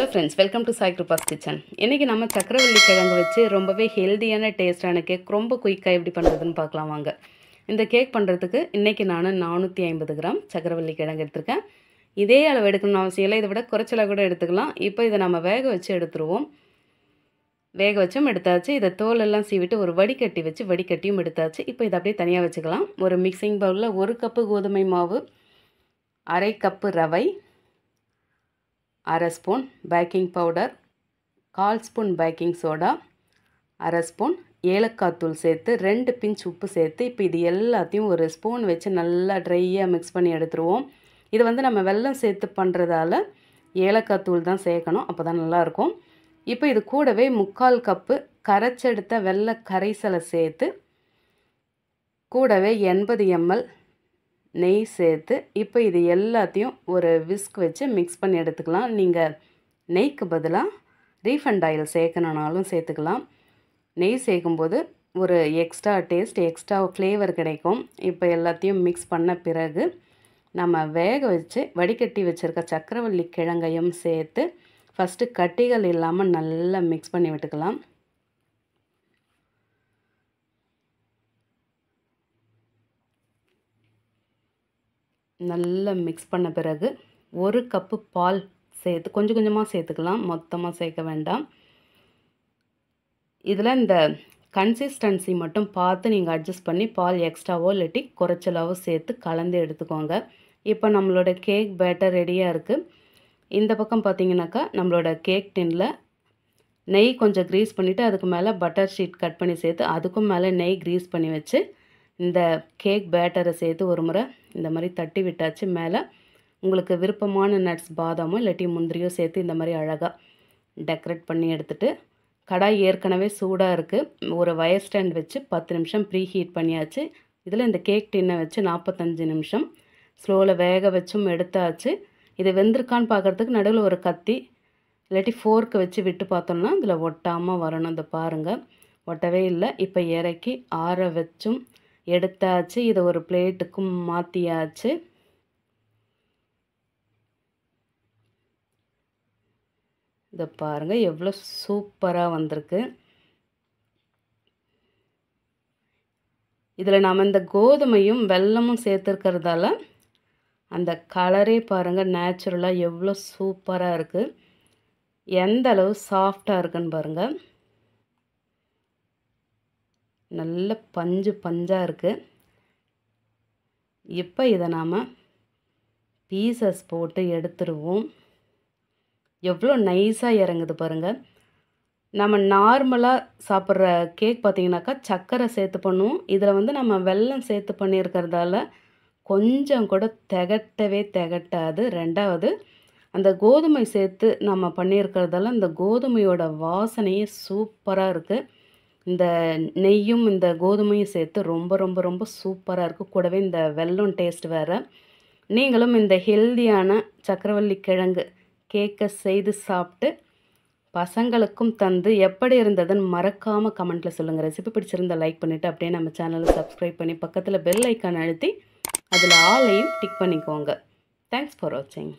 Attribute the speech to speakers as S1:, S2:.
S1: hello friends welcome to Sai Kiruba's kitchen இன்றைக்கி நம்ம சக்கரவள்ளி கிழங்கு வச்சு ரொம்பவே ஹெல்தியான டேஸ்டான கேக் ரொம்ப குயிக்காக எப்படி பண்ணுறதுன்னு பார்க்கலாம் வாங்க இந்த கேக் பண்ணுறதுக்கு இன்றைக்கி நான் நானூற்றி ஐம்பது கிராம் சக்கரவள்ளி கிழங்கு எடுத்திருக்கேன் இதே அளவு எடுக்கணும்னு அவசியம் இல்லை இதை விட குறைச்சலாக கூட எடுத்துக்கலாம் இப்போ இதை நம்ம வேக வச்சு எடுத்துருவோம் வேக வச்சும் எடுத்தாச்சு இதை தோலெல்லாம் சீவிட்டு ஒரு வடிகட்டி வச்சு வடிகட்டியும் எடுத்தாச்சு இப்போ இதை அப்படியே தனியாக வச்சுக்கலாம் ஒரு மிக்சிங் பவுலில் ஒரு கப்பு கோதுமை மாவு அரை கப்பு ரவை அரை ஸ்பூன் பேக்கிங் பவுடர் கால் ஸ்பூன் பேக்கிங் சோடா அரை ஸ்பூன் ஏலக்காய் தூள் சேர்த்து ரெண்டு பிஞ்ச் உப்பு சேர்த்து இப்போ இது எல்லாத்தையும் ஒரு ஸ்பூன் வச்சு நல்லா ட்ரையாக மிக்ஸ் பண்ணி எடுத்துருவோம் இது வந்து நம்ம வெல்லம் சேர்த்து பண்ணுறதால ஏலக்காய் தூள் தான் சேர்க்கணும் அப்போ தான் நல்லாயிருக்கும் இப்போ இது கூடவே முக்கால் கப்பு கரைச்செடுத்த வெள்ளை கரைசலை சேர்த்து கூடவே எண்பது எம்எல் நெய் சேர்த்து இப்போ இது எல்லாத்தையும் ஒரு விஸ்க் வச்சு மிக்ஸ் பண்ணி எடுத்துக்கலாம் நீங்கள் நெய்க்கு பதிலாக ரீஃபண்ட் ஆயில் சேர்க்கணுனாலும் சேர்த்துக்கலாம் நெய் சேர்க்கும்போது ஒரு எக்ஸ்ட்ரா டேஸ்ட் எக்ஸ்ட்ரா ஃப்ளேவர் கிடைக்கும் இப்போ எல்லாத்தையும் மிக்ஸ் பண்ண பிறகு நம்ம வேக வச்சு வடிகட்டி வச்சுருக்க சக்கரவள்ளி கிழங்கையும் சேர்த்து ஃபஸ்ட்டு கட்டிகள் இல்லாமல் நல்லா மிக்ஸ் பண்ணி விட்டுக்கலாம் நல்லா மிக்ஸ் பண்ண பிறகு ஒரு கப்பு பால் சேர்த்து கொஞ்சம் கொஞ்சமாக சேர்த்துக்கலாம் மொத்தமாக சேர்க்க வேண்டாம் இதில் இந்த கன்சிஸ்டன்சி மட்டும் பார்த்து நீங்கள் அட்ஜஸ்ட் பண்ணி பால் எக்ஸ்ட்ராவோ இல்லாட்டி குறைச்சலாவோ சேர்த்து கலந்து எடுத்துக்கோங்க இப்போ நம்மளோட கேக் பேட்டர் ரெடியாக இருக்குது இந்த பக்கம் பார்த்தீங்கன்னாக்கா நம்மளோட கேக் டின்னில் நெய் கொஞ்சம் க்ரீஸ் பண்ணிவிட்டு அதுக்கு மேலே பட்டர் ஷீட் கட் பண்ணி சேர்த்து அதுக்கும் மேலே நெய் க்ரீஸ் பண்ணி வச்சு இந்த கேக் பேட்டரை சேர்த்து ஒரு முறை இந்த மாதிரி தட்டி விட்டாச்சு மேலே உங்களுக்கு விருப்பமான நட்ஸ் பாதாமோ இல்லாட்டி முந்திரியோ சேர்த்து இந்த மாதிரி அழகாக டெக்கரேட் பண்ணி எடுத்துகிட்டு கடாய் ஏற்கனவே சூடாக இருக்குது ஒரு வயர் ஸ்டாண்ட் வச்சு பத்து நிமிஷம் ப்ரீ ஹீட் பண்ணியாச்சு இதில் இந்த கேக் டின்னை வச்சு நாற்பத்தஞ்சு நிமிஷம் ஸ்லோவில் வேக வச்சும் எடுத்தாச்சு இது வெந்திருக்கான்னு பார்க்குறதுக்கு நடுவில் ஒரு கத்தி இல்லாட்டி ஃபோர்க்கு வச்சு விட்டு பார்த்தோம்னா இதில் ஒட்டாமல் வரணும் இதை பாருங்கள் ஒட்டவே இல்லை இப்போ இறக்கி ஆற வச்சும் எடுத்தாச்சு இதை ஒரு பிளேட்டுக்கும் மாற்றியாச்சு இதை பாருங்கள் எவ்வளோ சூப்பராக வந்திருக்கு இதில் நாம் இந்த கோதுமையும் வெல்லமும் சேர்த்துருக்கிறதால அந்த கலரே பாருங்கள் நேச்சுரலாக எவ்வளோ சூப்பராக இருக்குது எந்த அளவு சாஃப்டாக இருக்குன்னு பாருங்கள் நல்ல பஞ்சு பஞ்சாக இருக்குது இப்போ இதை நாம் பீசஸ் போட்டு எடுத்துருவோம் எவ்வளோ நைஸாக இறங்குது பாருங்கள் நம்ம நார்மலாக சாப்பிட்ற கேக் பார்த்திங்கனாக்கா சர்க்கரை சேர்த்து பண்ணுவோம் இதில் வந்து நம்ம வெல்லம் சேர்த்து பண்ணியிருக்கிறதால கொஞ்சம் கூட திகட்டவே திகட்டாது ரெண்டாவது அந்த கோதுமை சேர்த்து நம்ம பண்ணியிருக்கிறதால அந்த கோதுமையோட வாசனையே சூப்பராக இருக்குது இந்த நெய்யும் இந்த கோதுமையும் சேர்த்து ரொம்ப ரொம்ப ரொம்ப சூப்பராக இருக்கும் கூடவே இந்த வெல்லம் டேஸ்ட் வேறு நீங்களும் இந்த ஹெல்தியான சக்கரவள்ளி கிழங்கு கேக்கை செய்து சாப்பிட்டு பசங்களுக்கும் தந்து எப்படி இருந்ததுன்னு மறக்காமல் கமெண்ட்டில் சொல்லுங்கள் ரெசிபி பிடிச்சிருந்தா லைக் பண்ணிவிட்டு அப்படியே நம்ம சேனலை சப்ஸ்கிரைப் பண்ணி பக்கத்தில் பெல் ஐக்கான் அழுத்தி அதில் ஆலையும் டிக் பண்ணிக்கோங்க தேங்க்ஸ் ஃபார் வாட்சிங்